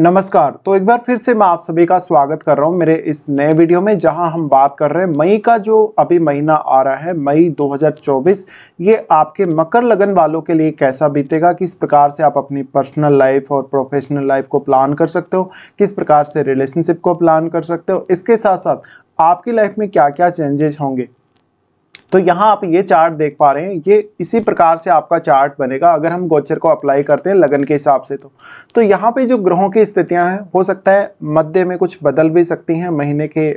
नमस्कार तो एक बार फिर से मैं आप सभी का स्वागत कर रहा हूं मेरे इस नए वीडियो में जहां हम बात कर रहे हैं मई का जो अभी महीना आ रहा है मई 2024 ये आपके मकर लगन वालों के लिए कैसा बीतेगा किस प्रकार से आप अपनी पर्सनल लाइफ और प्रोफेशनल लाइफ को प्लान कर सकते हो किस प्रकार से रिलेशनशिप को प्लान कर सकते हो इसके साथ साथ आपकी लाइफ में क्या क्या चेंजेस होंगे तो यहाँ आप ये चार्ट देख पा रहे हैं ये इसी प्रकार से आपका चार्ट बनेगा अगर हम गोचर को अप्लाई करते हैं लगन के हिसाब से तो तो यहाँ पे जो ग्रहों की स्थितियाँ हैं हो सकता है मध्य में कुछ बदल भी सकती हैं महीने के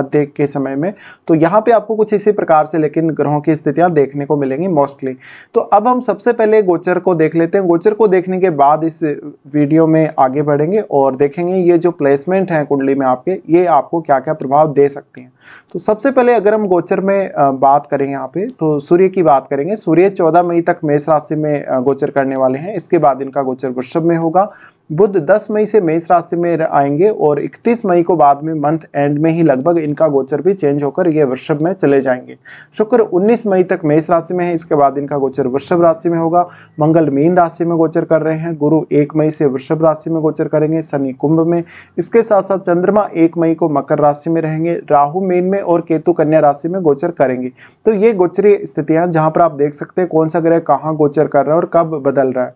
मध्य के समय में तो यहाँ पे आपको कुछ इसी प्रकार से लेकिन ग्रहों की स्थितियाँ देखने को मिलेंगी मोस्टली तो अब हम सबसे पहले गोचर को देख लेते हैं गोचर को देखने के बाद इस वीडियो में आगे बढ़ेंगे और देखेंगे ये जो प्लेसमेंट हैं कुंडली में आपके ये आपको क्या क्या प्रभाव दे सकती हैं तो सबसे पहले अगर हम गोचर में बात करें यहाँ पे तो सूर्य की बात करेंगे सूर्य 14 मई तक मेष राशि में गोचर करने वाले हैं इसके बाद इनका गोचर वृषभ में होगा बुद्ध 10 मई से मेष राशि में आएंगे और 31 मई को बाद में मंथ एंड में ही लगभग इनका गोचर भी चेंज होकर ये वृषभ में चले जाएंगे शुक्र 19 मई तक मेष राशि में है इसके बाद इनका गोचर वृषभ राशि में होगा मंगल मीन राशि में गोचर कर रहे हैं गुरु 1 मई से वृषभ राशि में गोचर करेंगे शनि कुंभ में इसके साथ साथ चंद्रमा एक मई को मकर राशि में रहेंगे राहु मीन में और केतु कन्या राशि में गोचर करेंगे तो ये गोचरीय स्थितियां जहाँ पर आप देख सकते हैं कौन सा ग्रह कहाँ गोचर कर रहा है और कब बदल रहा है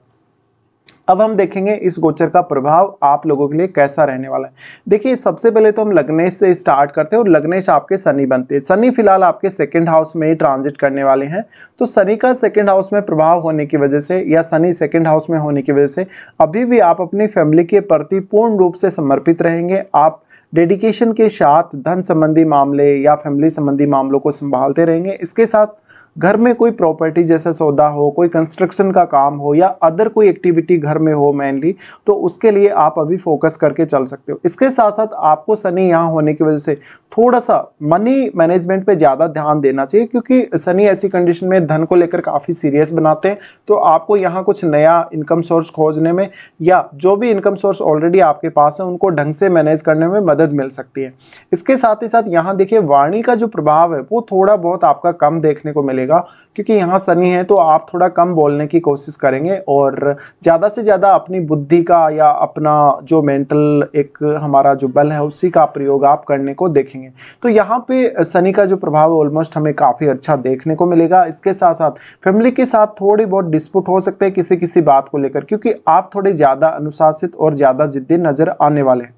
अब हम देखेंगे इस गोचर का प्रभाव आप लोगों के लिए कैसा रहने वाला है देखिए सबसे पहले तो हम लग्नेश से स्टार्ट करते हैं और लग्नेश आपके शनि बनते हैं शनि फिलहाल आपके सेकेंड हाउस में ही ट्रांजिट करने वाले हैं तो शनि का सेकेंड हाउस में प्रभाव होने की वजह से या शनि सेकेंड हाउस में होने की वजह से अभी भी आप अपनी फैमिली के प्रति पूर्ण रूप से समर्पित रहेंगे आप डेडिकेशन के साथ धन संबंधी मामले या फैमिली संबंधी मामलों को संभालते रहेंगे इसके साथ घर में कोई प्रॉपर्टी जैसा सौदा हो कोई कंस्ट्रक्शन का काम हो या अदर कोई एक्टिविटी घर में हो मेनली तो उसके लिए आप अभी फोकस करके चल सकते हो इसके साथ साथ आपको शनि यहाँ होने की वजह से थोड़ा सा मनी मैनेजमेंट पे ज़्यादा ध्यान देना चाहिए क्योंकि शनि ऐसी कंडीशन में धन को लेकर काफ़ी सीरियस बनाते हैं तो आपको यहाँ कुछ नया इनकम सोर्स खोजने में या जो भी इनकम सोर्स ऑलरेडी आपके पास है उनको ढंग से मैनेज करने में मदद मिल सकती है इसके साथ ही साथ यहाँ देखिए वाणी का जो प्रभाव है वो थोड़ा बहुत आपका कम देखने को मिलेगा चलेगा क्योंकि यहाँ शनि है तो आप थोड़ा कम बोलने की कोशिश करेंगे और ज़्यादा से ज़्यादा अपनी बुद्धि का या अपना जो मेंटल एक हमारा जो बल है उसी का प्रयोग आप करने को देखेंगे तो यहाँ पे शनि का जो प्रभाव ऑलमोस्ट हमें काफ़ी अच्छा देखने को मिलेगा इसके साथ साथ फैमिली के साथ थोड़ी बहुत डिस्प्यूट हो सकते हैं किसी किसी बात को लेकर क्योंकि आप थोड़े ज़्यादा अनुशासित और ज़्यादा जिद्दी नज़र आने वाले हैं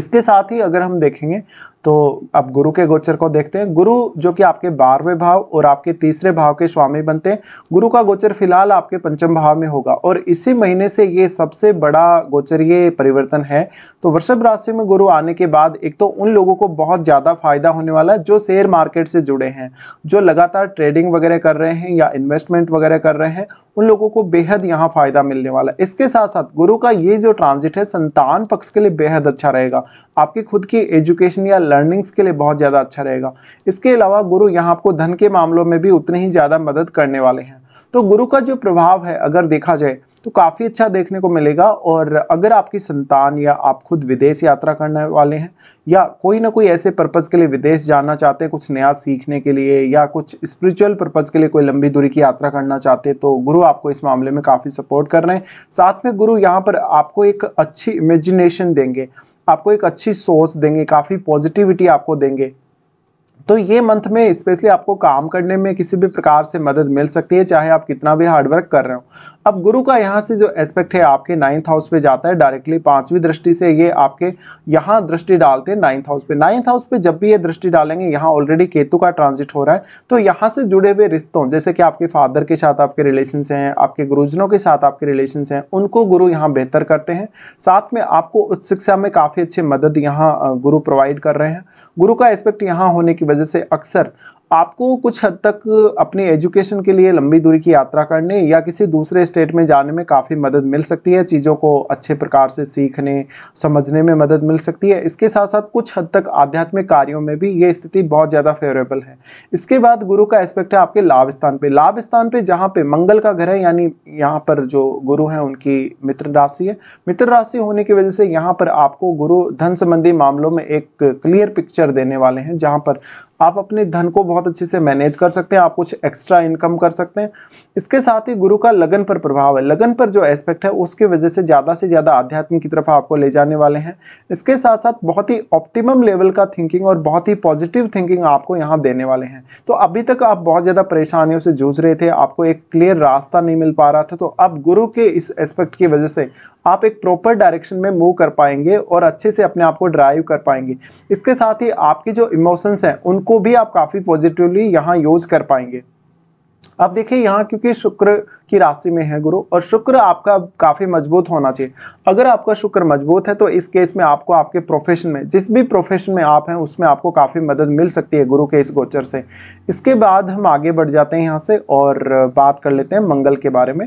इसके साथ ही अगर हम देखेंगे तो अब गुरु के गोचर को देखते हैं गुरु जो कि आपके बारहवें भाव और आपके तीसरे भाव के स्वामी बनते हैं गुरु का गोचर फिलहाल आपके पंचम भाव में होगा और इसी महीने से ये सबसे बड़ा गोचरीय परिवर्तन है तो वृषभ राशि में गुरु आने के बाद एक तो उन लोगों को बहुत ज़्यादा फायदा होने वाला है जो शेयर मार्केट से जुड़े हैं जो लगातार ट्रेडिंग वगैरह कर रहे हैं या इन्वेस्टमेंट वगैरह कर रहे हैं उन लोगों को बेहद यहाँ फायदा मिलने वाला है इसके साथ साथ गुरु का ये जो ट्रांजिट है संतान पक्ष के लिए बेहद अच्छा रहेगा आपकी खुद की एजुकेशन या लर्निंग्स के लिए बहुत ज़्यादा अच्छा रहेगा इसके अलावा गुरु यहाँ आपको धन के मामलों में भी उतनी ही ज़्यादा मदद करने वाले हैं तो गुरु का जो प्रभाव है अगर देखा जाए तो काफ़ी अच्छा देखने को मिलेगा और अगर आपकी संतान या आप खुद विदेश यात्रा करने वाले हैं या कोई ना कोई ऐसे पर्पज़ के लिए विदेश जाना चाहते हैं कुछ नया सीखने के लिए या कुछ स्पिरिचुअल पर्पज़ के लिए कोई लंबी दूरी की यात्रा करना चाहते हैं तो गुरु आपको इस मामले में काफ़ी सपोर्ट कर रहे हैं साथ में गुरु यहाँ पर आपको एक अच्छी इमेजिनेशन देंगे आपको एक अच्छी सोच देंगे काफ़ी पॉजिटिविटी आपको देंगे तो ये मंथ में स्पेशली आपको काम करने में किसी भी प्रकार से मदद मिल सकती है चाहे आप कितना भी हार्डवर्क कर रहे हो अब गुरु का यहाँ से जो एस्पेक्ट है आपके नाइन्थ हाउस पे जाता है डायरेक्टली पांचवी दृष्टि से ये आपके यहाँ दृष्टि डालते हैं नाइन्थ हाउस पे नाइन्थ हाउस पे जब भी ये दृष्टि डालेंगे यहाँ ऑलरेडी केतु का ट्रांजिट हो रहा है तो यहाँ से जुड़े हुए रिश्तों जैसे कि आपके फादर के साथ आपके रिलेशन हैं आपके गुरुजनों के साथ आपके रिलेशन हैं उनको गुरु यहाँ बेहतर करते हैं साथ में आपको उच्च शिक्षा में काफ़ी अच्छी मदद यहाँ गुरु प्रोवाइड कर रहे हैं गुरु का एस्पेक्ट यहाँ होने की वजह से अक्सर आपको कुछ हद तक अपने एजुकेशन के लिए लंबी दूरी की यात्रा करने या किसी दूसरे स्टेट में जाने में काफ़ी मदद मिल सकती है चीज़ों को अच्छे प्रकार से सीखने समझने में मदद मिल सकती है इसके साथ साथ कुछ हद तक आध्यात्मिक कार्यों में भी ये स्थिति बहुत ज़्यादा फेवरेबल है इसके बाद गुरु का एस्पेक्ट है आपके लाभ स्थान पर लाभ स्थान पर जहाँ पर मंगल का घर है यानी यहाँ पर जो गुरु हैं उनकी मित्र राशि है मित्र राशि होने की वजह से यहाँ पर आपको गुरु धन संबंधी मामलों में एक क्लियर पिक्चर देने वाले हैं जहाँ पर आप अपने धन को बहुत अच्छे से मैनेज कर सकते हैं आप कुछ एक्स्ट्रा इनकम कर सकते हैं इसके साथ ही गुरु का लगन पर प्रभाव है लगन पर जो एस्पेक्ट है उसकी वजह से ज़्यादा से ज़्यादा आध्यात्म की तरफ आपको ले जाने वाले हैं इसके साथ साथ बहुत ही ऑप्टिमम लेवल का थिंकिंग और बहुत ही पॉजिटिव थिंकिंग आपको यहाँ देने वाले हैं तो अभी तक आप बहुत ज़्यादा परेशानियों से जूझ रहे थे आपको एक क्लियर रास्ता नहीं मिल पा रहा था तो अब गुरु के इस एस्पेक्ट की वजह से आप एक प्रॉपर डायरेक्शन में मूव कर पाएंगे और अच्छे से अपने आप को ड्राइव कर पाएंगे इसके साथ ही आपकी जो इमोशंस हैं उनको भी आप काफ़ी पॉजिटिवली यहाँ यूज़ कर पाएंगे अब देखिए यहाँ क्योंकि शुक्र की राशि में है गुरु और शुक्र आपका काफ़ी मजबूत होना चाहिए अगर आपका शुक्र मजबूत है तो इस केस में आपको आपके प्रोफेशन में जिस भी प्रोफेशन में आप हैं उसमें आपको काफ़ी मदद मिल सकती है गुरु के इस गोचर से इसके बाद हम आगे बढ़ जाते हैं यहाँ से और बात कर लेते हैं मंगल के बारे में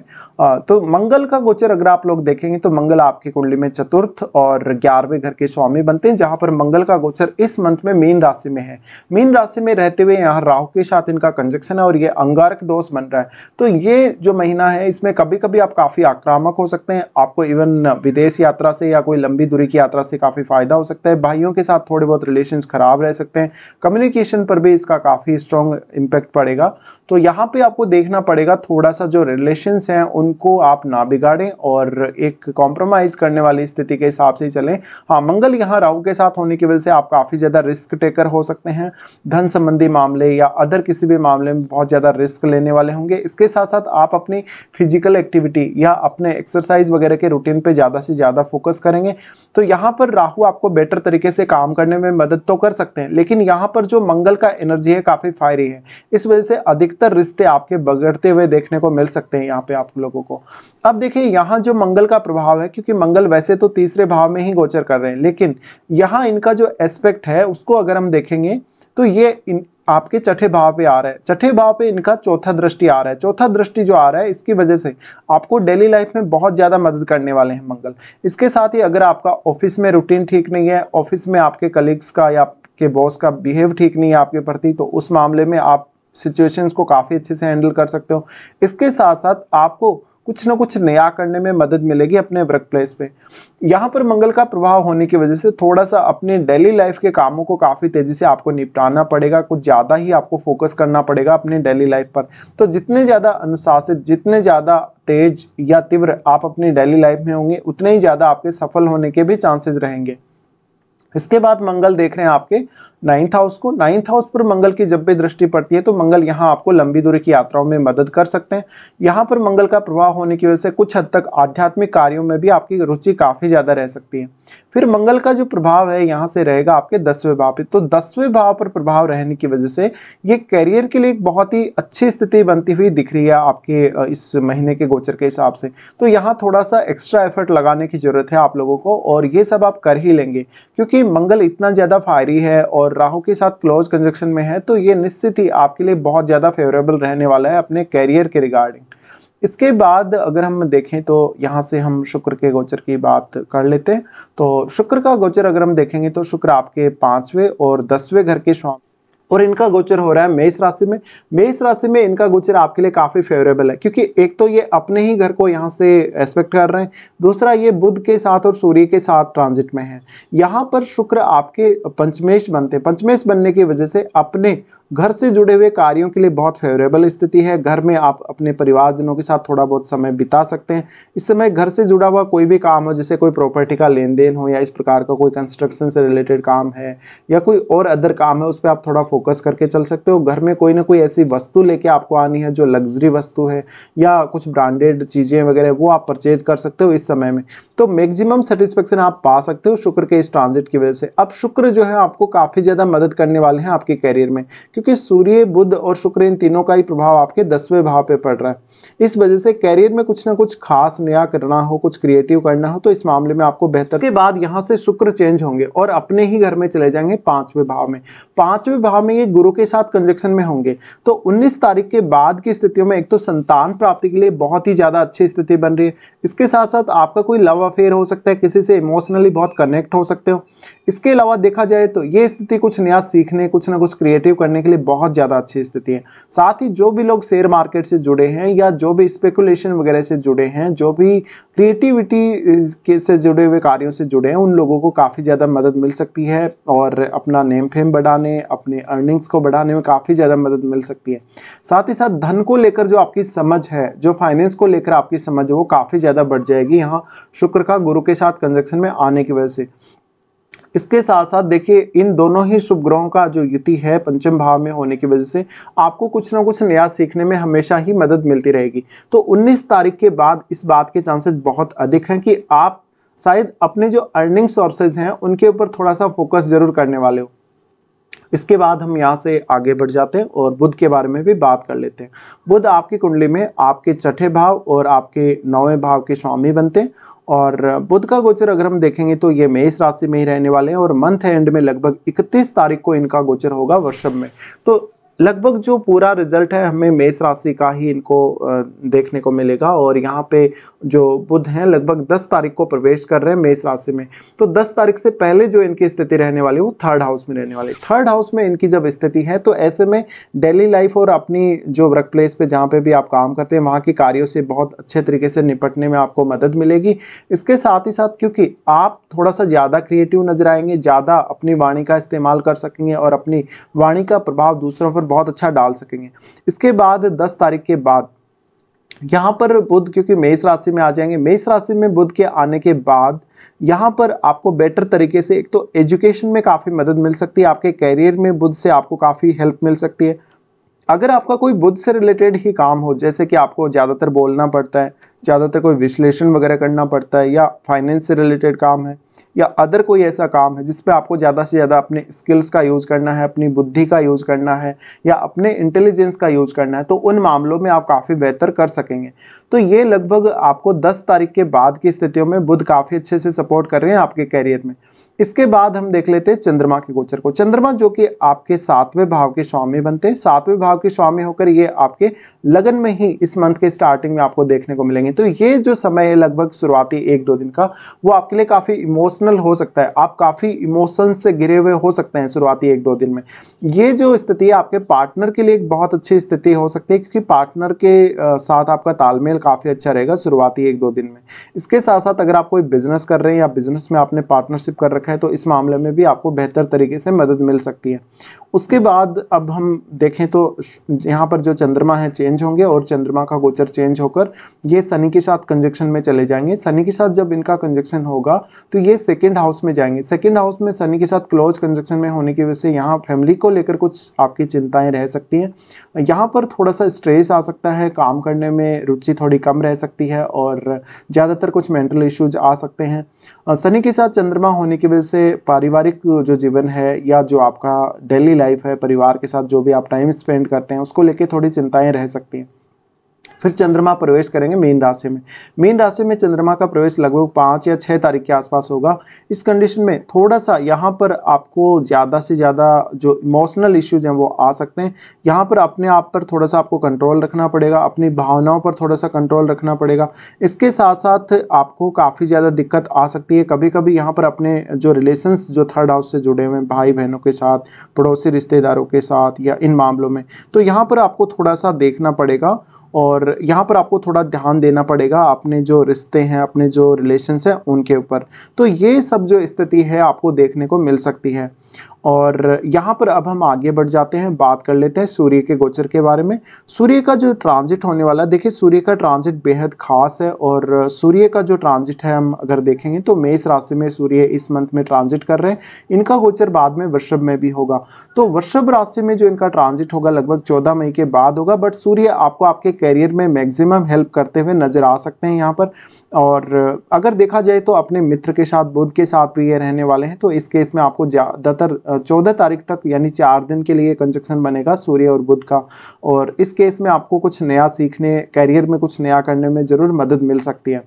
तो मंगल का गोचर अगर आप लोग देखेंगे तो मंगल आपकी कुंडली में चतुर्थ और ग्यारहवें घर के स्वामी बनते हैं जहाँ पर मंगल का गोचर इस मंथ में मीन राशि में है मीन राशि में रहते हुए यहाँ राहु के साथ इनका कंजक्शन है और ये अंगारक दोष ऑलमोस्ट बन रहा है तो ये जो महीना है इसमें कभी कभी आप काफ़ी आक्रामक हो सकते हैं आपको इवन विदेश यात्रा से या कोई लंबी दूरी की यात्रा से काफ़ी फ़ायदा हो सकता है भाइयों के साथ थोड़े बहुत रिलेशन ख़राब रह सकते हैं कम्युनिकेशन पर भी इसका काफ़ी स्ट्रॉन्ग इम्पैक्ट पड़ेगा तो यहाँ पर आपको देखना पड़ेगा थोड़ा सा जो रिलेशन्स हैं उनको आप ना बिगाड़ें और एक कॉम्प्रोमाइज़ करने वाली स्थिति के हिसाब से चलें हाँ मंगल यहाँ राहु के साथ होने की वजह से आप काफ़ी ज़्यादा रिस्क टेकर हो सकते हैं धन संबंधी मामले या अदर किसी भी मामले में बहुत ज़्यादा रिस्क लेने करने वाले होंगे इसके साथ साथ आप अपनी फिजिकल एक्टिविटी या अपने एक्सरसाइज वगैरह के रूटीन पे ज़्यादा से ज़्यादा फोकस करेंगे तो यहाँ पर राहु आपको बेटर तरीके से काम करने में मदद तो कर सकते हैं लेकिन यहाँ पर जो मंगल का एनर्जी है काफ़ी फायरी है इस वजह से अधिकतर रिश्ते आपके बगड़ते हुए देखने को मिल सकते हैं यहाँ पे आप लोगों को अब देखिए यहाँ जो मंगल का प्रभाव है क्योंकि मंगल वैसे तो तीसरे भाव में ही गोचर कर रहे हैं लेकिन यहाँ इनका जो एस्पेक्ट है उसको अगर हम देखेंगे तो ये इन आपके छठे भाव पे आ रहा है छठे भाव पे इनका चौथा दृष्टि आ रहा है चौथा दृष्टि जो आ रहा है इसकी वजह से आपको डेली लाइफ में बहुत ज़्यादा मदद करने वाले हैं मंगल इसके साथ ही अगर आपका ऑफिस में रूटीन ठीक नहीं है ऑफिस में आपके कलीग्स का या आपके बॉस का बिहेव ठीक नहीं है आपके प्रति तो उस मामले में आप सिचुएशंस को काफ़ी अच्छे से हैंडल कर सकते हो इसके साथ साथ आपको कुछ ना कुछ नया करने में मदद मिलेगी अपने वर्क प्लेस पे यहाँ पर मंगल का प्रभाव होने की वजह से थोड़ा सा अपने डेली लाइफ के कामों को काफ़ी तेज़ी से आपको निपटाना पड़ेगा कुछ ज़्यादा ही आपको फोकस करना पड़ेगा अपने डेली लाइफ पर तो जितने ज़्यादा अनुशासित जितने ज़्यादा तेज या तीव्र आप अपनी डेली लाइफ में होंगे उतने ही ज़्यादा आपके सफल होने के भी चांसेज रहेंगे इसके बाद मंगल देख रहे हैं आपके नाइन्थ हाउस को नाइन्थ हाउस पर मंगल की जब भी दृष्टि पड़ती है तो मंगल यहाँ आपको लंबी दूरी की यात्राओं में मदद कर सकते हैं यहाँ पर मंगल का प्रभाव होने की वजह से कुछ हद तक आध्यात्मिक कार्यों में भी आपकी रुचि काफ़ी ज़्यादा रह सकती है फिर मंगल का जो प्रभाव है यहाँ से रहेगा आपके दसवें भाव पर तो दसवें भाव पर प्रभाव रहने की वजह से ये करियर के लिए एक बहुत ही अच्छी स्थिति बनती हुई दिख रही है आपके इस महीने के गोचर के हिसाब से तो यहाँ थोड़ा सा एक्स्ट्रा एफर्ट लगाने की ज़रूरत है आप लोगों को और ये सब आप कर ही लेंगे क्योंकि मंगल इतना ज़्यादा फायरी है और राहु के साथ क्लोज कंजक्शन में है तो ये निश्चित ही आपके लिए बहुत ज़्यादा फेवरेबल रहने वाला है अपने कैरियर के रिगार्डिंग इसके बाद अगर हम देखें तो यहाँ से हम शुक्र के गोचर की बात कर लेते हैं तो शुक्र का गोचर अगर हम देखेंगे तो शुक्र आपके पाँचवें और दसवें घर के स्वामी और इनका गोचर हो रहा है मेष राशि में मेष राशि में इनका गोचर आपके लिए काफ़ी फेवरेबल है क्योंकि एक तो ये अपने ही घर को यहाँ से एक्सपेक्ट कर रहे हैं दूसरा ये बुध के साथ और सूर्य के साथ ट्रांजिट में है यहाँ पर शुक्र आपके पंचमेश बनते हैं पंचमेश बनने की वजह से अपने घर से जुड़े हुए कार्यों के लिए बहुत फेवरेबल स्थिति है घर में आप अपने परिवारजनों के साथ थोड़ा बहुत समय बिता सकते हैं इस समय घर से जुड़ा हुआ कोई भी काम हो जैसे कोई प्रॉपर्टी का लेन देन हो या इस प्रकार का कोई कंस्ट्रक्शन से रिलेटेड काम है या कोई और अदर काम है उस पर आप थोड़ा फोकस करके चल सकते हो घर में कोई ना कोई ऐसी वस्तु लेके आपको आनी है जो लग्जरी वस्तु है या कुछ ब्रांडेड चीज़ें वगैरह वो आप परचेज कर सकते हो इस समय में तो मैक्सिमम सेटिस्फेक्शन आप पा सकते हो शुक्र के इस ट्रांजिट की वजह से अब शुक्र जो है आपको काफ़ी ज़्यादा मदद करने वाले हैं आपके करियर में क्योंकि सूर्य बुद्ध और शुक्र इन तीनों का ही प्रभाव आपके दसवें भाव पर पड़ रहा है इस वजह से करियर में कुछ ना कुछ खास नया करना हो कुछ क्रिएटिव करना हो तो इस मामले में आपको बेहतर के बाद यहाँ से शुक्र चेंज होंगे और अपने ही घर में चले जाएंगे पांचवें भाव में पांचवें भाव में ये गुरु के साथ कंजक्शन में होंगे तो 19 तारीख के बाद की स्थितियों में एक तो संतान प्राप्ति के लिए बहुत ही ज़्यादा अच्छी स्थिति बन रही है इसके साथ साथ आपका कोई लव अफेयर हो सकता है किसी से इमोशनली बहुत कनेक्ट हो सकते हो इसके अलावा देखा जाए तो ये स्थिति कुछ नया सीखने कुछ ना कुछ क्रिएटिव करने के लिए बहुत ज़्यादा अच्छी स्थिति है साथ ही जो भी लोग शेयर मार्केट से जुड़े हैं या जो भी स्पेकुलेशन वगैरह से जुड़े हैं जो भी क्रिएटिविटी के से जुड़े हुए कार्यों से जुड़े हैं उन लोगों को काफ़ी ज़्यादा मदद मिल सकती है और अपना नेम फेम बढ़ाने अपने अर्निंग्स को बढ़ाने में काफ़ी ज़्यादा मदद मिल सकती है साथ ही साथ धन को लेकर जो आपकी समझ है जो फाइनेंस को लेकर आपकी समझ है वो काफ़ी ज़्यादा बढ़ जाएगी यहाँ शुक्र का गुरु के साथ कंजक्शन में आने की वजह से इसके साथ साथ देखिए इन दोनों ही शुभ ग्रहों का जो युति है पंचम भाव में होने की वजह से आपको कुछ ना कुछ नया सीखने में हमेशा ही मदद मिलती रहेगी तो 19 तारीख के बाद इस बात के चांसेस बहुत अधिक हैं कि आप शायद अपने जो अर्निंग सोर्सेज हैं उनके ऊपर थोड़ा सा फोकस जरूर करने वाले हो इसके बाद हम यहाँ से आगे बढ़ जाते हैं और बुध के बारे में भी बात कर लेते हैं बुध आपकी कुंडली में आपके छठे भाव और आपके नौवें भाव के स्वामी बनते हैं और बुध का गोचर अगर हम देखेंगे तो ये मेष राशि में ही रहने वाले हैं और मंथ एंड में लगभग 31 तारीख को इनका गोचर होगा वर्षभ में तो लगभग जो पूरा रिजल्ट है हमें मेष राशि का ही इनको देखने को मिलेगा और यहाँ पे जो बुध हैं लगभग 10 तारीख को प्रवेश कर रहे हैं मेष राशि में तो 10 तारीख से पहले जो इनकी स्थिति रहने वाली है वो थर्ड हाउस में रहने वाली थर्ड हाउस में इनकी जब स्थिति है तो ऐसे में डेली लाइफ और अपनी जो वर्क प्लेस पर जहाँ पर भी आप काम करते हैं वहाँ के कार्यों से बहुत अच्छे तरीके से निपटने में आपको मदद मिलेगी इसके साथ ही साथ क्योंकि आप थोड़ा सा ज़्यादा क्रिएटिव नजर आएंगे ज़्यादा अपनी वाणी का इस्तेमाल कर सकेंगे और अपनी वाणी का प्रभाव दूसरों पर बहुत अच्छा डाल सकेंगे इसके बाद दस तारीख के बाद यहाँ पर बुध क्योंकि मेष राशि में आ जाएंगे मेष राशि में बुध के आने के बाद यहाँ पर आपको बेटर तरीके से एक तो एजुकेशन में काफ़ी मदद मिल सकती है आपके करियर में बुध से आपको काफ़ी हेल्प मिल सकती है अगर आपका कोई बुद्ध से रिलेटेड ही काम हो जैसे कि आपको ज़्यादातर बोलना पड़ता है ज़्यादातर कोई विश्लेषण वगैरह करना पड़ता है या फाइनेंस से रिलेटेड काम है या अदर कोई ऐसा काम है जिस आपको ज़्यादा से ज़्यादा अपने स्किल्स का यूज़ करना है अपनी बुद्धि का यूज़ करना है या अपने इंटेलिजेंस का यूज़ करना है तो उन मामलों में आप काफ़ी बेहतर कर सकेंगे तो ये लगभग आपको दस तारीख के बाद की स्थितियों में बुद्ध काफ़ी अच्छे से सपोर्ट कर रहे हैं आपके कैरियर में इसके बाद हम देख लेते हैं चंद्रमा के गोचर को चंद्रमा जो कि आपके सातवें भाव के स्वामी बनते हैं सातवें भाव के स्वामी होकर ये आपके लगन में ही इस मंथ के स्टार्टिंग में आपको देखने को मिलेंगे तो ये जो समय है लगभग शुरुआती एक दो दिन का वो आपके लिए काफ़ी इमोशनल हो सकता है आप काफ़ी इमोशन से गिरे हुए हो सकते हैं शुरुआती एक दो दिन में ये जो स्थिति है आपके पार्टनर के लिए एक बहुत अच्छी स्थिति हो सकती है क्योंकि पार्टनर के साथ आपका तालमेल काफ़ी अच्छा रहेगा शुरुआती एक दो दिन में इसके साथ साथ अगर आप कोई बिजनेस कर रहे हैं या बिजनेस में आपने पार्टनरशिप कर रखा है तो इस मामले में भी आपको बेहतर तरीके से मदद मिल सकती है उसके बाद अब हम देखें तो यहाँ पर जो चंद्रमा है चेंज होंगे और चंद्रमा का गोचर चेंज होकर ये शनि के साथ कंजक्शन में चले जाएंगे शनि के साथ जब इनका कंजक्शन होगा तो ये सेकेंड हाउस में जाएंगे सेकेंड हाउस में शनि के साथ क्लोज कंजक्शन में होने की वजह से यहाँ फैमिली को लेकर कुछ आपकी चिंताएँ रह सकती हैं यहाँ पर थोड़ा सा स्ट्रेस आ सकता है काम करने में रुचि थोड़ी कम रह सकती है और ज़्यादातर कुछ मेंटल इश्यूज आ सकते हैं शनि के साथ चंद्रमा होने की वजह से पारिवारिक जो जीवन है या जो आपका डेली लाइफ है परिवार के साथ जो भी आप टाइम स्पेंड करते हैं उसको लेके थोड़ी चिंताएं रह सकती हैं फिर चंद्रमा प्रवेश करेंगे मीन राशि में मीन राशि में चंद्रमा का प्रवेश लगभग पाँच या छः तारीख के आसपास होगा इस कंडीशन में थोड़ा सा यहाँ पर आपको ज़्यादा से ज़्यादा जो इमोशनल इश्यूज हैं वो आ सकते हैं यहाँ पर अपने आप पर थोड़ा सा आपको कंट्रोल रखना पड़ेगा अपनी भावनाओं पर थोड़ा सा कंट्रोल रखना पड़ेगा इसके साथ साथ आपको काफ़ी ज़्यादा दिक्कत आ सकती है कभी कभी यहाँ पर अपने जो रिलेशन जो थर्ड हाउस से जुड़े हुए हैं भाई बहनों के साथ पड़ोसी रिश्तेदारों के साथ या इन मामलों में तो यहाँ पर आपको थोड़ा सा देखना पड़ेगा और यहाँ पर आपको थोड़ा ध्यान देना पड़ेगा अपने जो रिश्ते हैं अपने जो रिलेशन हैं उनके ऊपर तो ये सब जो स्थिति है आपको देखने को मिल सकती है और यहाँ पर अब हम आगे बढ़ जाते हैं बात कर लेते हैं सूर्य के गोचर के बारे में सूर्य का जो ट्रांजिट होने वाला है देखिए सूर्य का ट्रांजिट बेहद खास है और सूर्य का जो ट्रांजिट है हम अगर देखेंगे तो मेष राशि में सूर्य इस मंथ में ट्रांजिट कर रहे हैं इनका गोचर बाद में वृषभ में भी होगा तो वृषभ राशि में जो इनका ट्रांजिट होगा लगभग चौदह मई के बाद होगा बट सूर्य आपको आपके करियर में मैक्सिमम हेल्प करते हुए नजर आ सकते हैं यहाँ पर और अगर देखा जाए तो अपने मित्र के साथ बुध के साथ भी ये रहने वाले हैं तो इस केस में आपको ज़्यादातर चौदह तारीख तक यानी चार दिन के लिए कंजक्शन बनेगा सूर्य और बुध का और इस केस में आपको कुछ नया सीखने कैरियर में कुछ नया करने में ज़रूर मदद मिल सकती है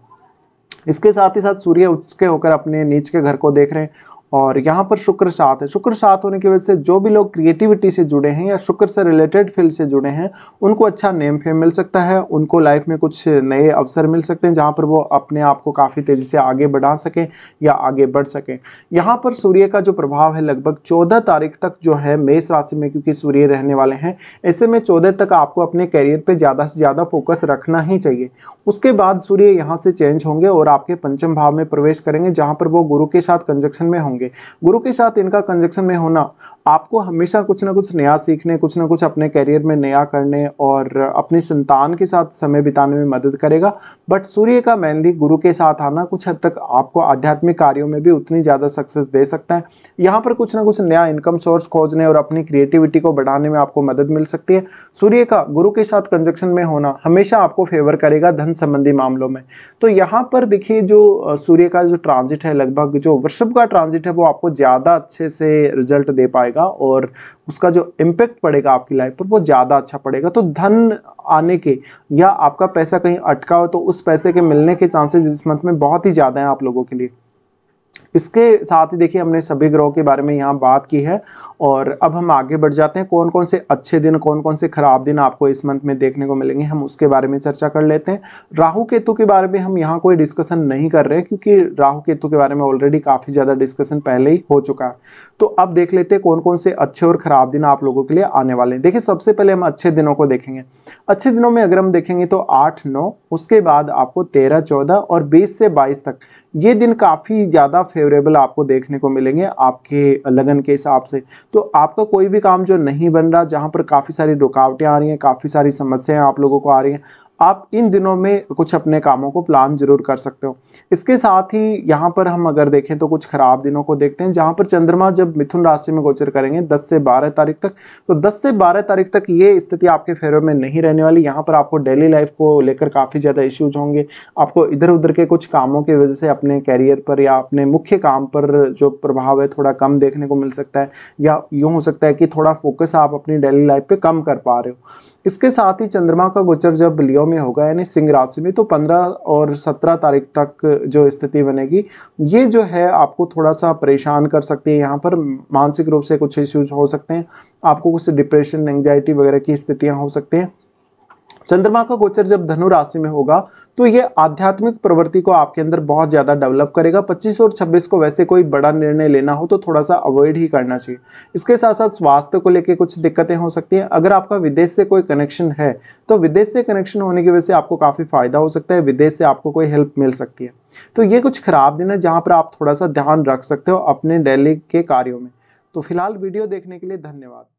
इसके साथ ही साथ सूर्य के होकर अपने नीच के घर को देख रहे हैं और यहाँ पर शुक्र साथ है शुक्र साथ होने की वजह से जो भी लोग क्रिएटिविटी से जुड़े हैं या शुक्र से रिलेटेड फील्ड से जुड़े हैं उनको अच्छा नेम फेम मिल सकता है उनको लाइफ में कुछ नए अवसर मिल सकते हैं जहाँ पर वो अपने आप को काफ़ी तेज़ी से आगे बढ़ा सकें या आगे बढ़ सकें यहाँ पर सूर्य का जो प्रभाव है लगभग चौदह तारीख तक जो है मेष राशि में क्योंकि सूर्य रहने वाले हैं ऐसे में चौदह तक आपको अपने कैरियर पर ज़्यादा से ज़्यादा फोकस रखना ही चाहिए उसके बाद सूर्य यहाँ से चेंज होंगे और आपके पंचम भाव में प्रवेश करेंगे जहाँ पर वो गुरु के साथ कंजक्शन में होंगे होंगे गुरु के साथ इनका कंजक्शन में होना आपको हमेशा कुछ ना कुछ नया सीखने कुछ ना कुछ अपने करियर में नया करने और अपने संतान के साथ समय बिताने में मदद करेगा बट सूर्य का मेनली गुरु के साथ आना कुछ हद तक आपको आध्यात्मिक कार्यों में भी उतनी ज़्यादा सक्सेस दे सकता है यहाँ पर कुछ ना कुछ नया इनकम सोर्स खोजने और अपनी क्रिएटिविटी को बढ़ाने में आपको मदद मिल सकती है सूर्य का गुरु के साथ कंजक्शन में होना हमेशा आपको फेवर करेगा धन संबंधी मामलों में तो यहाँ पर देखिए जो सूर्य का जो ट्रांजिट है लगभग जो वृषभ का ट्रांजिट है वो आपको ज़्यादा अच्छे से रिजल्ट दे पाएगा जाएगा और उसका जो इम्पैक्ट पड़ेगा आपकी लाइफ पर वो ज़्यादा अच्छा पड़ेगा तो धन आने के या आपका पैसा कहीं अटका हो तो उस पैसे के मिलने के चांसेस इस मंथ में बहुत ही ज़्यादा हैं आप लोगों के लिए इसके साथ ही देखिए हमने सभी ग्रहों के बारे में यहाँ बात की है और अब हम आगे बढ़ जाते हैं कौन कौन से अच्छे दिन कौन कौन से खराब दिन आपको इस मंथ में देखने को मिलेंगे हम उसके बारे में चर्चा कर लेते हैं राहु केतु के बारे में हम यहाँ कोई डिस्कशन नहीं कर रहे क्योंकि राहु केतु के बारे में ऑलरेडी काफ़ी ज़्यादा डिस्कशन पहले ही हो चुका है तो अब देख लेते हैं कौन कौन से अच्छे और ख़राब दिन आप लोगों के लिए आने वाले हैं देखिए सबसे पहले हम अच्छे दिनों को देखेंगे अच्छे दिनों में अगर हम देखेंगे तो आठ नौ उसके बाद आपको तेरह चौदह और बीस से बाईस तक ये दिन काफ़ी ज़्यादा फेवरेबल आपको देखने को मिलेंगे आपके लगन के हिसाब से तो आपका कोई भी काम जो नहीं बन रहा जहाँ पर काफ़ी सारी रुकावटें आ रही हैं काफ़ी सारी समस्याएं आप लोगों को आ रही हैं आप इन दिनों में कुछ अपने कामों को प्लान जरूर कर सकते हो इसके साथ ही यहाँ पर हम अगर देखें तो कुछ खराब दिनों को देखते हैं जहाँ पर चंद्रमा जब मिथुन राशि में गोचर करेंगे 10 से 12 तारीख तक तो 10 से 12 तारीख तक ये स्थिति आपके फेवर में नहीं रहने वाली यहाँ पर आपको डेली लाइफ को लेकर काफ़ी ज़्यादा इश्यूज होंगे आपको इधर उधर के कुछ कामों की वजह से अपने कैरियर पर या अपने मुख्य काम पर जो प्रभाव है थोड़ा कम देखने को मिल सकता है या यूँ हो सकता है कि थोड़ा फोकस आप अपनी डेली लाइफ पर कम कर पा रहे हो इसके साथ ही चंद्रमा का गोचर जब लियो में होगा यानी सिंह राशि में तो 15 और 17 तारीख तक जो स्थिति बनेगी ये जो है आपको थोड़ा सा परेशान कर सकती है यहाँ पर मानसिक रूप से कुछ इश्यूज हो सकते हैं आपको कुछ डिप्रेशन एंगजाइटी वगैरह की स्थितियाँ हो सकती हैं चंद्रमा का गोचर जब धनु राशि में होगा तो ये आध्यात्मिक प्रवृत्ति को आपके अंदर बहुत ज़्यादा डेवलप करेगा 25 और 26 को वैसे कोई बड़ा निर्णय लेना हो तो थोड़ा सा अवॉइड ही करना चाहिए इसके साथ साथ स्वास्थ्य को लेकर कुछ दिक्कतें हो सकती हैं अगर आपका विदेश से कोई कनेक्शन है तो विदेश से कनेक्शन होने की वजह से आपको काफ़ी फ़ायदा हो सकता है विदेश से आपको कोई हेल्प मिल सकती है तो ये कुछ ख़राब दिन है जहाँ पर आप थोड़ा सा ध्यान रख सकते हो अपने डेली के कार्यों में तो फिलहाल वीडियो देखने के लिए धन्यवाद